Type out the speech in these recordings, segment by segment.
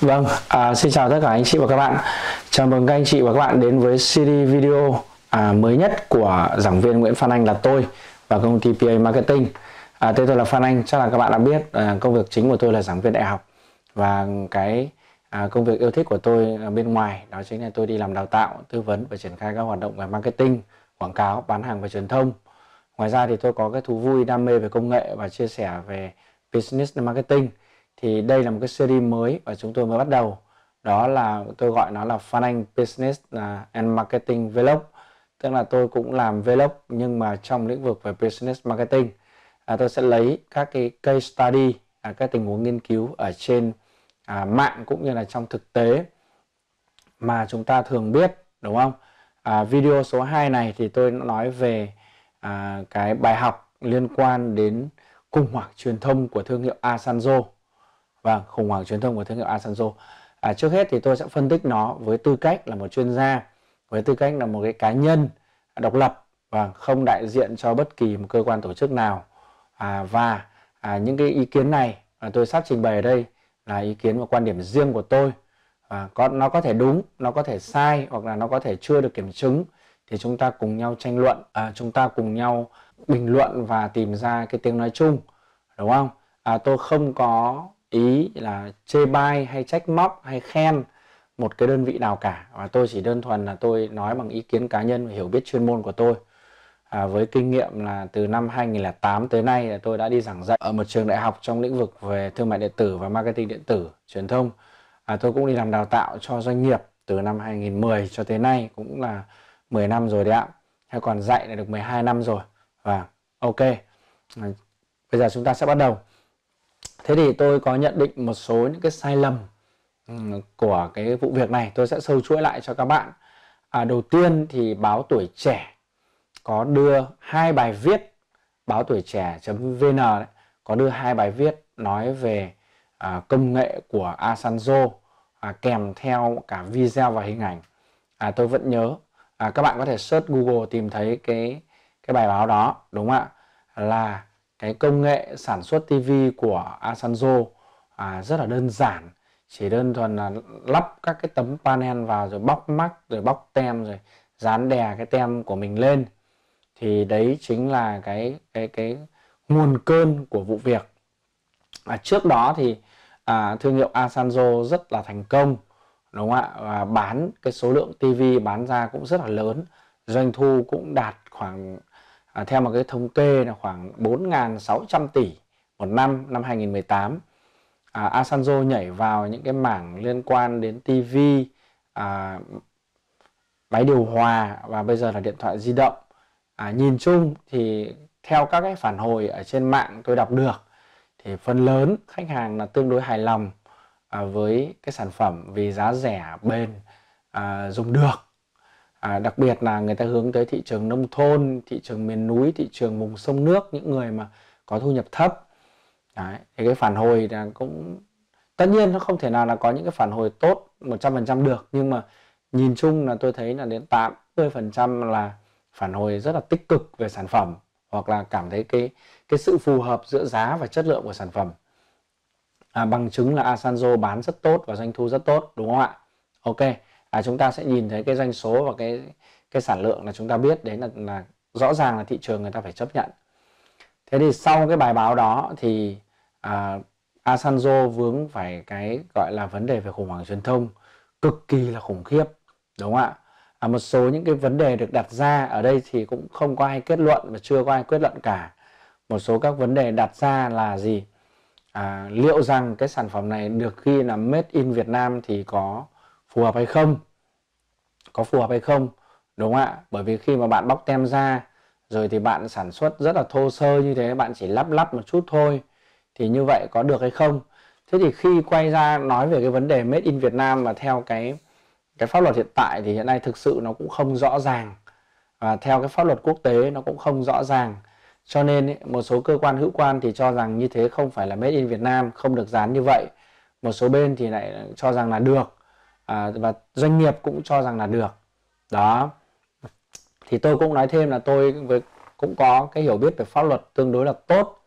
Vâng, à, xin chào tất cả anh chị và các bạn Chào mừng các anh chị và các bạn đến với series video à, mới nhất của giảng viên Nguyễn Phan Anh là tôi và công ty PA Marketing à, Tên tôi là Phan Anh, chắc là các bạn đã biết à, công việc chính của tôi là giảng viên đại học và cái à, công việc yêu thích của tôi bên ngoài đó chính là tôi đi làm đào tạo, tư vấn và triển khai các hoạt động về marketing, quảng cáo, bán hàng và truyền thông Ngoài ra thì tôi có cái thú vui đam mê về công nghệ và chia sẻ về business marketing thì đây là một cái series mới và chúng tôi mới bắt đầu đó là tôi gọi nó là Phan Anh Business à, and Marketing Vlog tức là tôi cũng làm vlog nhưng mà trong lĩnh vực về business marketing à, tôi sẽ lấy các cái case study à, các tình huống nghiên cứu ở trên à, mạng cũng như là trong thực tế mà chúng ta thường biết đúng không à, video số 2 này thì tôi nói về à, cái bài học liên quan đến khủng hoảng truyền thông của thương hiệu Asanzo và vâng, khủng hoảng truyền thông của thương hiệu Asanzo. À, trước hết thì tôi sẽ phân tích nó với tư cách là một chuyên gia, với tư cách là một cái cá nhân độc lập và vâng, không đại diện cho bất kỳ một cơ quan tổ chức nào. À, và à, những cái ý kiến này à, tôi sắp trình bày ở đây là ý kiến và quan điểm riêng của tôi. À, có nó có thể đúng, nó có thể sai hoặc là nó có thể chưa được kiểm chứng thì chúng ta cùng nhau tranh luận, à, chúng ta cùng nhau bình luận và tìm ra cái tiếng nói chung, đúng không? À, tôi không có ý là chê bai hay trách móc hay khen một cái đơn vị nào cả và tôi chỉ đơn thuần là tôi nói bằng ý kiến cá nhân và hiểu biết chuyên môn của tôi à, với kinh nghiệm là từ năm 2008 tới nay là tôi đã đi giảng dạy ở một trường đại học trong lĩnh vực về thương mại điện tử và marketing điện tử truyền thông à, tôi cũng đi làm đào tạo cho doanh nghiệp từ năm 2010 cho tới nay cũng là 10 năm rồi đấy ạ hay còn dạy là được 12 năm rồi và ok à, bây giờ chúng ta sẽ bắt đầu thế thì tôi có nhận định một số những cái sai lầm ừ, của cái vụ việc này tôi sẽ sâu chuỗi lại cho các bạn à, đầu tiên thì báo tuổi trẻ có đưa hai bài viết báo tuổi trẻ vn có đưa hai bài viết nói về à, công nghệ của asanzo à, kèm theo cả video và hình ảnh à, tôi vẫn nhớ à, các bạn có thể search google tìm thấy cái cái bài báo đó đúng không ạ là cái công nghệ sản xuất TV của Asanzo à, rất là đơn giản chỉ đơn thuần là lắp các cái tấm panel vào rồi bóc mắc rồi bóc tem rồi dán đè cái tem của mình lên thì đấy chính là cái cái cái nguồn cơn của vụ việc à, trước đó thì à, thương hiệu Asanzo rất là thành công đúng không ạ và bán cái số lượng TV bán ra cũng rất là lớn doanh thu cũng đạt khoảng à, theo một cái thống kê là khoảng 4.600 tỷ một năm năm 2018 à, Asanzo nhảy vào những cái mảng liên quan đến TV à, máy điều hòa và bây giờ là điện thoại di động à, nhìn chung thì theo các cái phản hồi ở trên mạng tôi đọc được thì phần lớn khách hàng là tương đối hài lòng à, với cái sản phẩm vì giá rẻ bền à, dùng được à, đặc biệt là người ta hướng tới thị trường nông thôn thị trường miền núi thị trường vùng sông nước những người mà có thu nhập thấp Đấy, thì cái phản hồi là cũng tất nhiên nó không thể nào là có những cái phản hồi tốt 100% được nhưng mà nhìn chung là tôi thấy là đến 80% là phản hồi rất là tích cực về sản phẩm hoặc là cảm thấy cái cái sự phù hợp giữa giá và chất lượng của sản phẩm à, bằng chứng là Asanzo bán rất tốt và doanh thu rất tốt đúng không ạ ok à, chúng ta sẽ nhìn thấy cái doanh số và cái cái sản lượng là chúng ta biết đấy là, là rõ ràng là thị trường người ta phải chấp nhận thế thì sau cái bài báo đó thì à, Asanzo vướng phải cái gọi là vấn đề về khủng hoảng truyền thông cực kỳ là khủng khiếp đúng không ạ à, một số những cái vấn đề được đặt ra ở đây thì cũng không có ai kết luận và chưa có ai kết luận cả một số các vấn đề đặt ra là gì à, liệu rằng cái sản phẩm này được ghi là made in Việt Nam thì có phù hợp hay không có phù hợp hay không đúng không ạ bởi vì khi mà bạn bóc tem ra rồi thì bạn sản xuất rất là thô sơ như thế bạn chỉ lắp lắp một chút thôi thì như vậy có được hay không thế thì khi quay ra nói về cái vấn đề made in Việt Nam mà theo cái cái pháp luật hiện tại thì hiện nay thực sự nó cũng không rõ ràng và theo cái pháp luật quốc tế nó cũng không rõ ràng cho nên ý, một số cơ quan hữu quan thì cho rằng như thế không phải là made in Việt Nam không được dán như vậy một số bên thì lại cho rằng là được à, và doanh nghiệp cũng cho rằng là được đó thì tôi cũng nói thêm là tôi với cũng có cái hiểu biết về pháp luật tương đối là tốt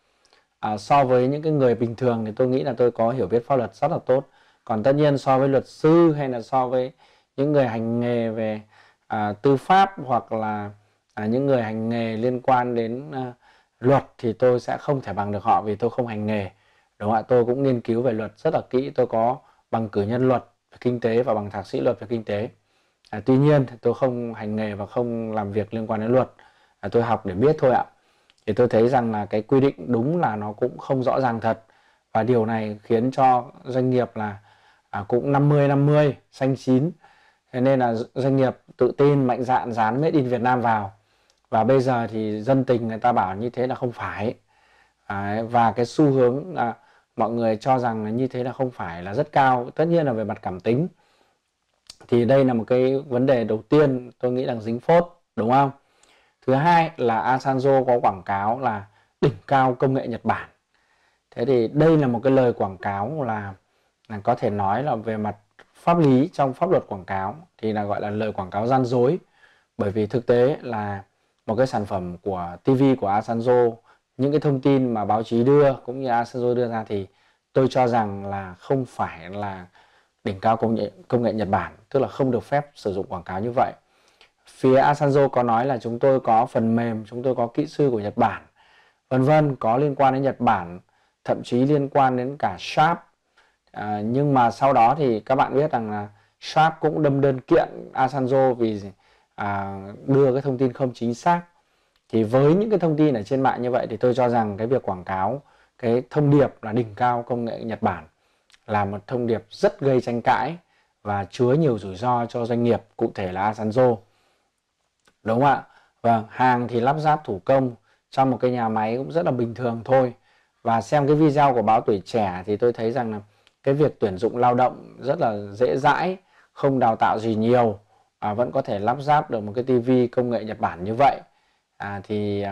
à, so với những cái người bình thường thì tôi nghĩ là tôi có hiểu biết pháp luật rất là tốt còn tất nhiên so với luật sư hay là so với những người hành nghề về à, tư pháp hoặc là à, những người hành nghề liên quan đến à, luật thì tôi sẽ không thể bằng được họ vì tôi không hành nghề đúng không ạ tôi cũng nghiên cứu về luật rất là kỹ tôi có bằng cử nhân luật về kinh tế và bằng thạc sĩ luật về kinh tế à, tuy nhiên tôi không hành nghề và không làm việc liên quan đến luật à, tôi học để biết thôi ạ thì tôi thấy rằng là cái quy định đúng là nó cũng không rõ ràng thật và điều này khiến cho doanh nghiệp là à, cũng 50 50 xanh chín thế nên là doanh nghiệp tự tin mạnh dạn dán made in Việt Nam vào và bây giờ thì dân tình người ta bảo như thế là không phải à, và cái xu hướng là mọi người cho rằng là như thế là không phải là rất cao tất nhiên là về mặt cảm tính thì đây là một cái vấn đề đầu tiên tôi nghĩ rằng dính phốt đúng không thứ hai là Asanzo có quảng cáo là đỉnh cao công nghệ Nhật Bản thế thì đây là một cái lời quảng cáo là, là có thể nói là về mặt pháp lý trong pháp luật quảng cáo thì là gọi là lời quảng cáo gian dối bởi vì thực tế là một cái sản phẩm của TV của Asanzo những cái thông tin mà báo chí đưa cũng như Asanzo đưa ra thì tôi cho rằng là không phải là đỉnh cao công nghệ công nghệ Nhật Bản tức là không được phép sử dụng quảng cáo như vậy phía Asanzo có nói là chúng tôi có phần mềm chúng tôi có kỹ sư của Nhật Bản vân vân có liên quan đến Nhật Bản thậm chí liên quan đến cả Sharp à, nhưng mà sau đó thì các bạn biết rằng là Sharp cũng đâm đơn kiện Asanzo vì à, đưa cái thông tin không chính xác thì với những cái thông tin ở trên mạng như vậy thì tôi cho rằng cái việc quảng cáo cái thông điệp là đỉnh cao công nghệ Nhật Bản là một thông điệp rất gây tranh cãi và chứa nhiều rủi ro cho doanh nghiệp cụ thể là Asanzo đúng không ạ vâng hàng thì lắp ráp thủ công trong một cái nhà máy cũng rất là bình thường thôi và xem cái video của báo tuổi trẻ thì tôi thấy rằng là cái việc tuyển dụng lao động rất là dễ dãi không đào tạo gì nhiều à, vẫn có thể lắp ráp được một cái tivi công nghệ Nhật Bản như vậy à, thì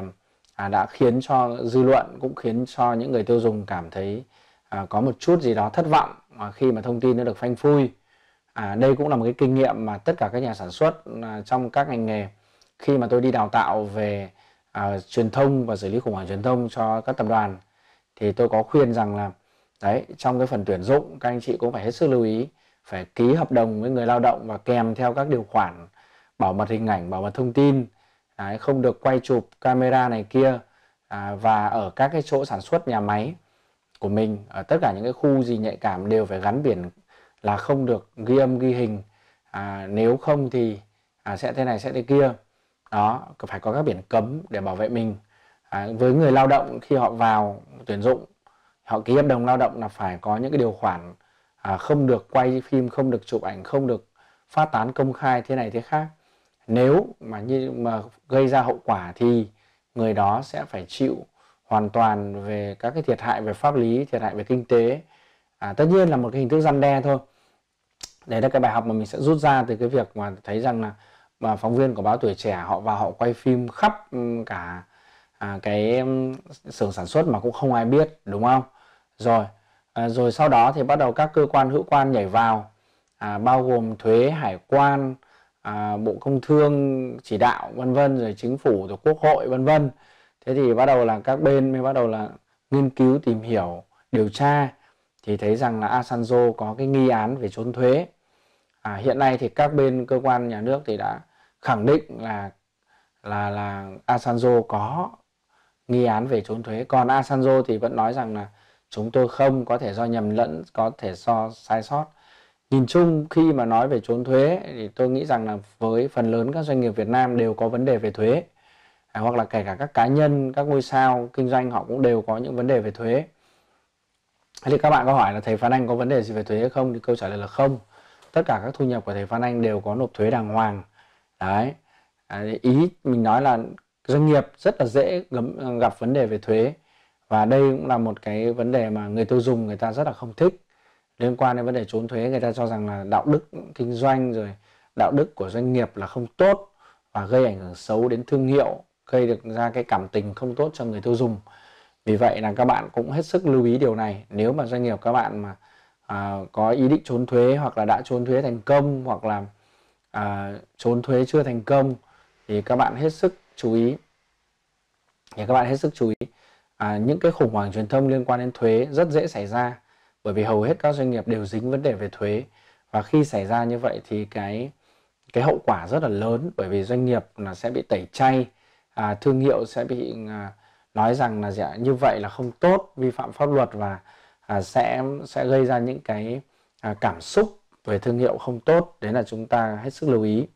à, đã khiến cho dư luận cũng khiến cho những người tiêu dùng cảm thấy à, có một chút gì đó thất vọng à, khi mà thông tin nó được phanh phui à, đây cũng là một cái kinh nghiệm mà tất cả các nhà sản xuất à, trong các ngành nghề khi mà tôi đi đào tạo về à, truyền thông và xử lý khủng hoảng truyền thông cho các tập đoàn thì tôi có khuyên rằng là đấy trong cái phần tuyển dụng các anh chị cũng phải hết sức lưu ý phải ký hợp đồng với người lao động và kèm theo các điều khoản bảo mật hình ảnh bảo mật thông tin đấy, không được quay chụp camera này kia à, và ở các cái chỗ sản xuất nhà máy của mình ở tất cả những cái khu gì nhạy cảm đều phải gắn biển là không được ghi âm ghi hình à, nếu không thì à, sẽ thế này sẽ thế kia đó phải có các biển cấm để bảo vệ mình à, với người lao động khi họ vào tuyển dụng họ ký hợp đồng lao động là phải có những cái điều khoản à, không được quay phim không được chụp ảnh không được phát tán công khai thế này thế khác nếu mà như mà gây ra hậu quả thì người đó sẽ phải chịu hoàn toàn về các cái thiệt hại về pháp lý thiệt hại về kinh tế à, tất nhiên là một cái hình thức răn đe thôi đấy là cái bài học mà mình sẽ rút ra từ cái việc mà thấy rằng là mà phóng viên của báo tuổi trẻ họ vào họ quay phim khắp cả à, cái xưởng sản xuất mà cũng không ai biết đúng không rồi à, rồi sau đó thì bắt đầu các cơ quan hữu quan nhảy vào à, bao gồm thuế hải quan à, bộ công thương chỉ đạo vân vân rồi chính phủ rồi quốc hội vân vân thế thì bắt đầu là các bên mới bắt đầu là nghiên cứu tìm hiểu điều tra thì thấy rằng là Asanzo có cái nghi án về trốn thuế à, hiện nay thì các bên cơ quan nhà nước thì đã khẳng định là là là Asanzo có nghi án về trốn thuế còn Asanzo thì vẫn nói rằng là chúng tôi không có thể do nhầm lẫn có thể do sai sót nhìn chung khi mà nói về trốn thuế thì tôi nghĩ rằng là với phần lớn các doanh nghiệp Việt Nam đều có vấn đề về thuế à, hoặc là kể cả các cá nhân các ngôi sao kinh doanh họ cũng đều có những vấn đề về thuế thì các bạn có hỏi là thầy Phan Anh có vấn đề gì về thuế hay không thì câu trả lời là không tất cả các thu nhập của thầy Phan Anh đều có nộp thuế đàng hoàng đấy à, ý mình nói là doanh nghiệp rất là dễ gặp vấn đề về thuế và đây cũng là một cái vấn đề mà người tiêu dùng người ta rất là không thích liên quan đến vấn đề trốn thuế người ta cho rằng là đạo đức kinh doanh rồi đạo đức của doanh nghiệp là không tốt và gây ảnh hưởng xấu đến thương hiệu gây được ra cái cảm tình không tốt cho người tiêu dùng vì vậy là các bạn cũng hết sức lưu ý điều này nếu mà doanh nghiệp các bạn mà à, có ý định trốn thuế hoặc là đã trốn thuế thành công hoặc là à, trốn thuế chưa thành công thì các bạn hết sức chú ý thì các bạn hết sức chú ý à, những cái khủng hoảng truyền thông liên quan đến thuế rất dễ xảy ra bởi vì hầu hết các doanh nghiệp đều dính vấn đề về thuế và khi xảy ra như vậy thì cái cái hậu quả rất là lớn bởi vì doanh nghiệp là sẽ bị tẩy chay à, thương hiệu sẽ bị à, nói rằng là dạ, như vậy là không tốt vi phạm pháp luật và à, sẽ sẽ gây ra những cái à, cảm xúc về thương hiệu không tốt đấy là chúng ta hết sức lưu ý